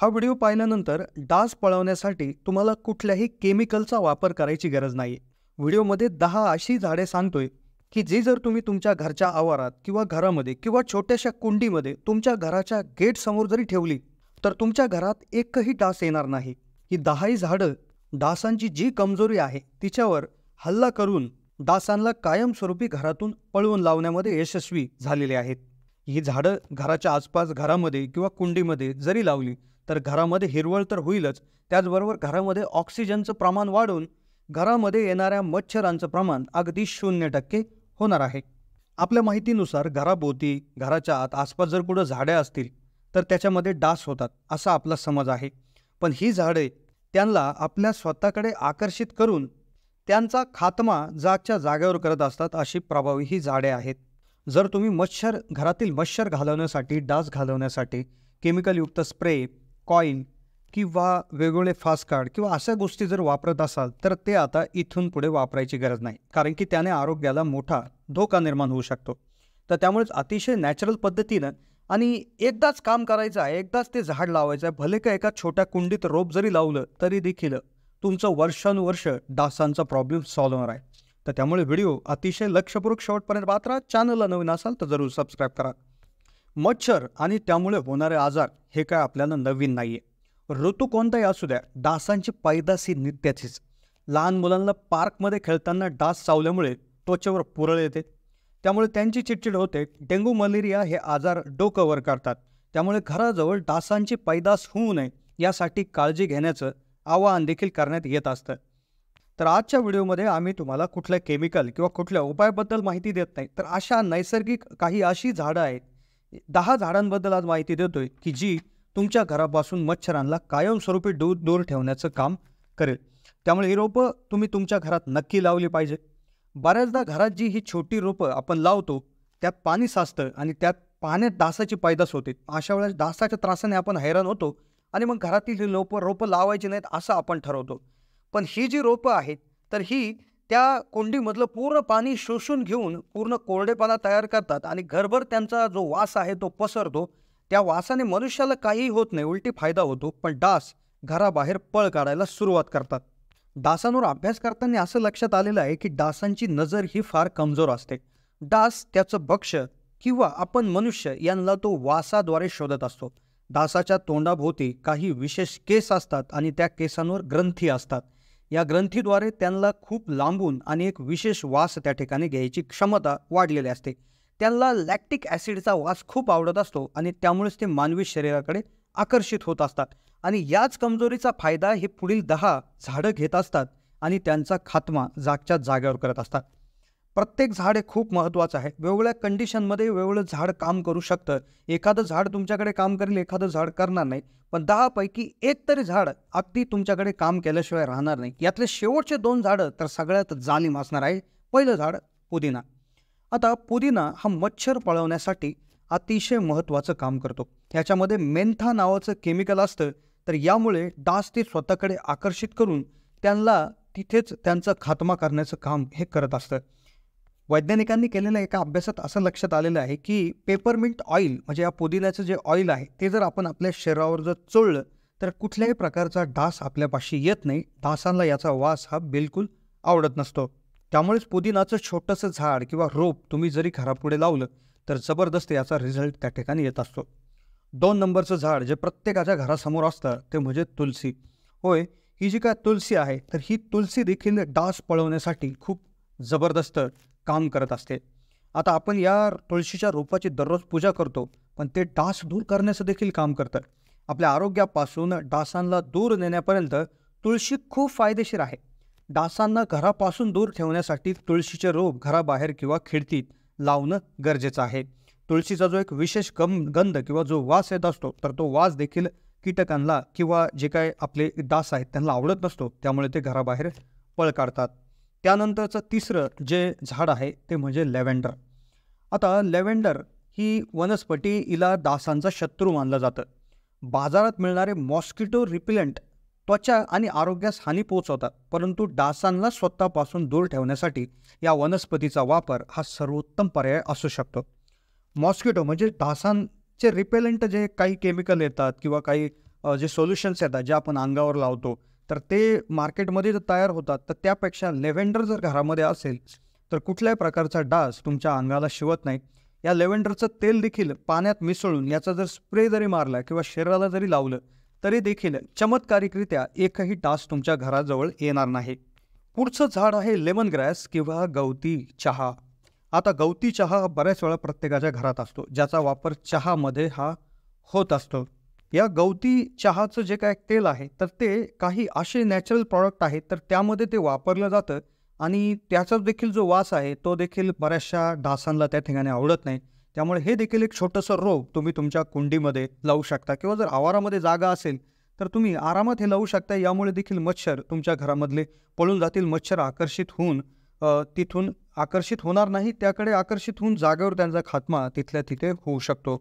हा व्हिडिओ पाहिल्यानंतर डास पळवण्यासाठी तुम्हाला कुठल्याही केमिकलचा वापर करायची गरज नाही व्हिडिओमध्ये दहा अशी झाडे सांगतोय की जी जर तुम्ही तुमच्या घरच्या आवारात किंवा घरामध्ये किंवा छोट्याशा कुंडीमध्ये तुमच्या घराच्या गेट समोर जरी ठेवली तर तुमच्या घरात एकही डास येणार नाही ही दहाही झाडं डासांची जी कमजोरी आहे तिच्यावर हल्ला करून डासांना कायमस्वरूपी घरातून पळवून लावण्यामध्ये यशस्वी झालेले आहेत ही झाडं घराच्या आसपास घरामध्ये किंवा कुंडीमध्ये जरी लावली तर घरामध्ये हिरवळ तर होईलच त्याचबरोबर घरामध्ये ऑक्सिजनचं प्रमाण वाढून घरामध्ये येणाऱ्या मच्छरांचं प्रमाण अगदी शून्य टक्के होणार आहे आपल्या माहितीनुसार घराभोवती घराच्या आत आसपास जर कुठं झाडे असतील तर त्याच्यामध्ये डास होतात असा आपला समज आहे पण ही झाडे त्यांना आपल्या स्वतःकडे आकर्षित करून त्यांचा खात्मा जागच्या जागेवर करत असतात अशी प्रभावी ही झाडे आहेत जर तुम्ही मच्छर घरातील मच्छर घालवण्यासाठी डास घालवण्यासाठी केमिकलयुक्त स्प्रे कॉईन किंवा वेगवेगळे फास्ट कार्ड किंवा अशा गोष्टी जर वापरत असाल तर ते आता इथून पुढे वापरायची गरज नाही कारण की त्याने आरोग्याला मोठा धोका निर्माण होऊ शकतो तर त्यामुळेच अतिशय नॅचरल पद्धतीनं आणि एकदाच काम करायचं आहे एकदाच ते झाड लावायचं आहे भले का एका छोट्या कुंडीत रोप जरी लावलं तरी देखील तुमचं वर्षानुवर्ष डासांचा प्रॉब्लेम सॉल्व्ह होणार आहे तर त्यामुळे व्हिडिओ अतिशय लक्षपूर्वक शेवटपर्यंत पाहत राहा चॅनलला नवीन असाल तर जरूर सबस्क्राईब करा मच्छर आणि त्यामुळे होणारे आजार हे काय आपल्याला नवीन नाही आहे ऋतू कोणताही असू द्या डासांची पैदास ही नित्याचीच लहान मुलांना पार्कमध्ये खेळताना डास चावल्यामुळे त्वचेवर पुरळ येते त्यामुळे त्यांची चिडचिड होते डेंग्यू मलेरिया हे आजार डोकंवर करतात त्यामुळे घराजवळ डासांची पैदास होऊ नये यासाठी काळजी घेण्याचं आवाहन देखील करण्यात येत असतं तर आजच्या व्हिडिओमध्ये आम्ही तुम्हाला कुठल्या केमिकल किंवा कुठल्या उपायाबद्दल माहिती देत नाही तर अशा नैसर्गिक काही अशी झाडं आहेत दहा झाडांबद्दल आज माहिती देतोय की जी तुमच्या घरापासून मच्छरांना कायमस्वरूपी दूर दूर ठेवण्याचं काम करेल त्यामुळे ही रोपं तुम्ही तुमच्या घरात नक्की लावली पाहिजे बऱ्याचदा घरात जी ही छोटी रोपं आपण लावतो त्यात पाणी साचतं आणि त्यात पाण्यात डासाची पैदास होते अशा वेळेस डासाच्या त्रासाने आपण हैराण होतो आणि मग घरातील ही रोपं रोपं लावायची नाहीत असं आपण ठरवतो पण ही जी रोपं आहेत तर ही त्या कोंडीमधलं पूर्ण पाणी शोषून घेऊन पूर्ण कोरडेपणा तयार करतात आणि घरभर त्यांचा जो वास आहे तो पसरतो त्या वासाने मनुष्याला काहीही होत नाही उलटी फायदा होतो पण डास घराबाहेर पळ काढायला सुरुवात करतात डासांवर अभ्यास करताना असं लक्षात आलेलं आहे की डासांची नजर ही फार कमजोर असते डास त्याचं भक्ष किंवा आपण मनुष्य यांना तो वासाद्वारे शोधत असतो डासाच्या तोंडाभोवती काही विशेष केस असतात आणि त्या केसांवर ग्रंथी असतात या ग्रंथीद्वारे त्यांना खूप लांबून आणि एक विशेष वास त्या ठिकाणी घ्यायची क्षमता वाढलेली असते त्यांना लॅक्टिक ॲसिडचा वास खूप आवडत असतो आणि त्यामुळेच ते मानवी शरीराकडे आकर्षित होत असतात आणि याच कमजोरीचा फायदा हे पुढील दहा झाडं घेत असतात आणि त्यांचा खात्मा जागच्या जागेवर करत असतात प्रत्येक झाड हे खूप महत्त्वाचं आहे वेगवेगळ्या कंडिशनमध्ये वेगवेगळं झाड काम करू शकतं एखादं झाड तुमच्याकडे काम करेल एखादं झाड करणार नाही पण दहापैकी एक तरी झाड अगदी तुमच्याकडे काम केल्याशिवाय राहणार नाही यातले शेवटचे दोन झाडं तर सगळ्यात जालीम असणार आहे पहिलं झाड पुदिना आता पुदिना हा मच्छर पळवण्यासाठी अतिशय महत्त्वाचं काम करतो ह्याच्यामध्ये मेंथा नावाचं केमिकल असतं तर यामुळे डास ते स्वतःकडे आकर्षित करून त्यांना तिथेच त्यांचा खात्मा करण्याचं काम हे करत असतं वैज्ञानिकांनी केलेल्या एका अभ्यासात असं लक्षात आलेलं आहे की पेपरमिंट ऑइल म्हणजे या पुदिन्याचं जे ऑइल आहे ते जर आपण आपल्या शरीरावर जर चोळलं तर कुठल्याही प्रकारचा डास आपल्यापाशी येत नाही डासांना याचा वास हा बिलकुल आवडत नसतो त्यामुळेच पुदिनाचं छोटंसं झाड किंवा रोप तुम्ही जरी घरापुढे लावलं तर जबरदस्त याचा रिझल्ट त्या ठिकाणी येत असतो दोन नंबरचं झाड जे प्रत्येकाच्या घरासमोर असतं ते म्हणजे तुलसी होय ही जी काय तुलसी आहे तर ही तुलसी देखील डास पळवण्यासाठी खूप जबरदस्त काम करत असते आता आपण या तुळशीच्या रोपाची दररोज पूजा करतो पण ते डास दूर करण्याचं देखील काम करतं आपल्या आरोग्यापासून डासांना दूर नेण्यापर्यंत तुळशी खूप फायदेशीर आहे डासांना घरापासून दूर ठेवण्यासाठी तुळशीचे रोप घराबाहेर किंवा खिडकीत लावणं गरजेचं आहे तुळशीचा जो एक विशेष गम गंध किंवा जो वास येत असतो तर तो वास देखील कीटकांना किंवा जे काय आपले डास आहेत त्यांना आवडत नसतो त्यामुळे ते घराबाहेर पळ काढतात त्यानंतरचं तिसरं जे झाड आहे ते म्हणजे लॅव्हेंडर आता लॅव्हेंडर ही वनस्पती इला डासांचा शत्रू मानलं जातं बाजारात मिळणारे मॉस्किटो रिपेलंट त्वचा आणि आरोग्यास हानी पोचवतात परंतु डासांना स्वतःपासून दूर ठेवण्यासाठी या वनस्पतीचा वापर हा सर्वोत्तम पर्याय असू शकतो मॉस्किटो म्हणजे डासांचे रिपेलंट जे काही केमिकल येतात किंवा काही जे सोल्युशन्स येतात जे आपण अंगावर लावतो तर ते मार्केटमध्ये जर तयार होतात तर त्यापेक्षा लेव्हेंडर जर घरामध्ये असेल तर कुठल्याही प्रकारचा डास तुमच्या अंगाला शिवत नाही या लेव्हेंडरचं तेल देखील पाण्यात मिसळून याचा जर स्प्रे जरी मारला किंवा शरीराला जरी लावलं तरी देखील चमत्कारिकरित्या एकही डास तुमच्या घराजवळ येणार नाही पुढचं झाड आहे लेमन ग्रॅस किंवा गवती चहा आता गवती चहा बऱ्याच वेळा प्रत्येकाच्या घरात असतो ज्याचा वापर चहामध्ये हा होत असतो या गवती चहाचं जे काय तेल आहे तर ते काही असे नॅचरल प्रॉडक्ट आहेत तर त्यामध्ये ते वापरलं जातं आणि त्याचा देखील जो वास आहे तो देखील बऱ्याचशा डासांना त्या ठिकाणी आवडत नाही त्यामुळे हे देखील एक छोटंसं रोप तुम्ही तुमच्या कुंडीमध्ये लावू शकता किंवा जर आवारामध्ये जागा असेल तर तुम्ही आरामात हे लावू शकता यामुळे देखील मच्छर तुमच्या घरामधले पळून जातील मच्छर आकर्षित होऊन तिथून आकर्षित होणार नाही त्याकडे आकर्षित होऊन जागेवर त्यांचा खात्मा तिथल्या तिथे होऊ शकतो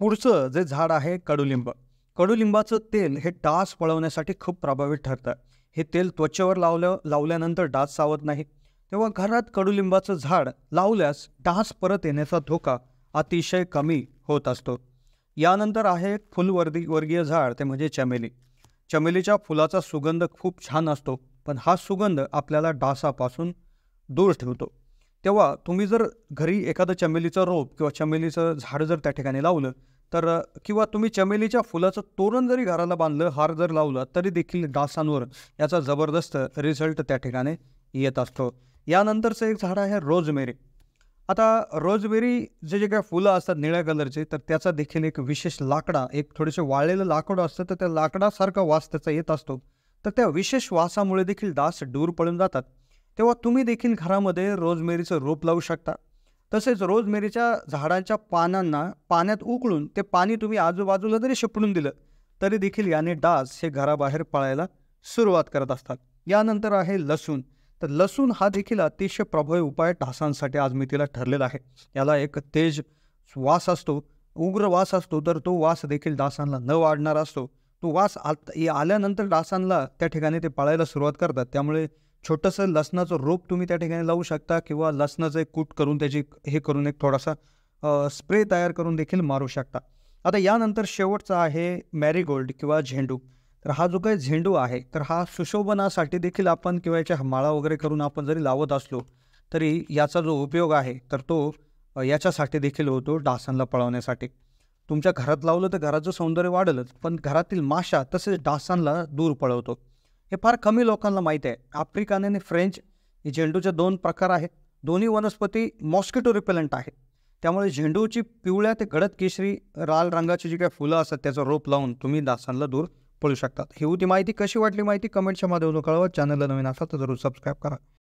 पुढचं जे झाड आहे कडुलिंब कडुलिंबाचं तेल हे डास पळवण्यासाठी खूप प्रभावी ठरतं हे तेल त्वचेवर लावलं लावल्यानंतर डास सावत नाही तेव्हा घरात कडुलिंबाचं झाड लावल्यास डास परत येण्याचा धोका अतिशय कमी होत असतो यानंतर आहे फुलवर्दी वर्गीय झाड ते म्हणजे चमेली चमेलीच्या फुलाचा सुगंध खूप छान असतो पण हा सुगंध आपल्याला डासापासून दूर ठेवतो तेव्हा तुम्ही जर घरी एखादं चमेलीचं रोप किंवा चमेलीचं झाड जर त्या ठिकाणी लावलं तर किंवा तुम्ही चमेलीच्या फुलाचं तोरण जरी घराला बांधलं हार जर लावला तरी देखील डासांवर याचा जबरदस्त रिझल्ट त्या ठिकाणी येत असतो यानंतरचं एक झाड आहे रोजमेरी आता रोजमेरी जे जे काही फुलं असतात निळ्या कलरचे तर त्याचा देखील एक विशेष लाकडा एक थोडेसे वाळलेलं लाकूड असतं तर त्या लाकडासारखा वास त्याचा येत असतो तर त्या विशेष वासामुळे देखील डास दूर पळून जातात तेव्हा तुम्ही देखील घरामध्ये रोजमेरीचं रोप लावू शकता तसेच रोजमेरीच्या झाडांच्या पानांना पाण्यात उकळून ते पाणी तुम्ही आजूबाजूला जरी शिपडून दिलं तरी देखील याने डास हे घराबाहेर पळायला सुरुवात करत असतात यानंतर आहे लसूण तर लसूण हा देखील अतिशय प्रभावी उपाय डासांसाठी आज मी तिला ठरलेला आहे याला एक तेज वास असतो उग्र वास असतो तर तो वास देखील डासांना न वाढणारा असतो तो वास आल्यानंतर डासांना त्या ठिकाणी ते पाळायला सुरुवात करतात त्यामुळे छोटंसं लसणाचं रोप तुम्ही त्या ठिकाणी लावू शकता किंवा लसणाचं एक कूट करून त्याची हे करून एक थोडासा स्प्रे तयार करून देखील मारू शकता आता यानंतर शेवटचा आहे मॅरीगोल्ड किंवा झेंडू तर हा जो काही झेंडू आहे तर हा सुशोभनासाठी देखील आपण किंवा याच्या माळा वगैरे करून आपण जरी लावत असलो तरी याचा जो उपयोग आहे तर तो याच्यासाठी देखील होतो डासांना पळवण्यासाठी तुमच्या घरात लावलं तर घराचं सौंदर्य वाढलंच पण घरातील माशा तसेच डासांना दूर पळवतो हे फार कमी लोकांना माहीत आहे आफ्रिकन आणि फ्रेंच हे झेंडूचे दोन प्रकार आहेत दोन्ही वनस्पती मॉस्किटो रिपेलंट आहेत त्यामुळे झेंडूची पिवळ्या ते गडद केशरी लाल रंगाची जी काही फुलं असतात त्याचं रोप लावून तुम्ही डासांना दूर पळू शकतात ही होती माहिती कशी वाटली माहिती कमेंटच्या माध्यमातून कळवा चॅनलला नवीन असा तर जरूर सबस्क्राईब करा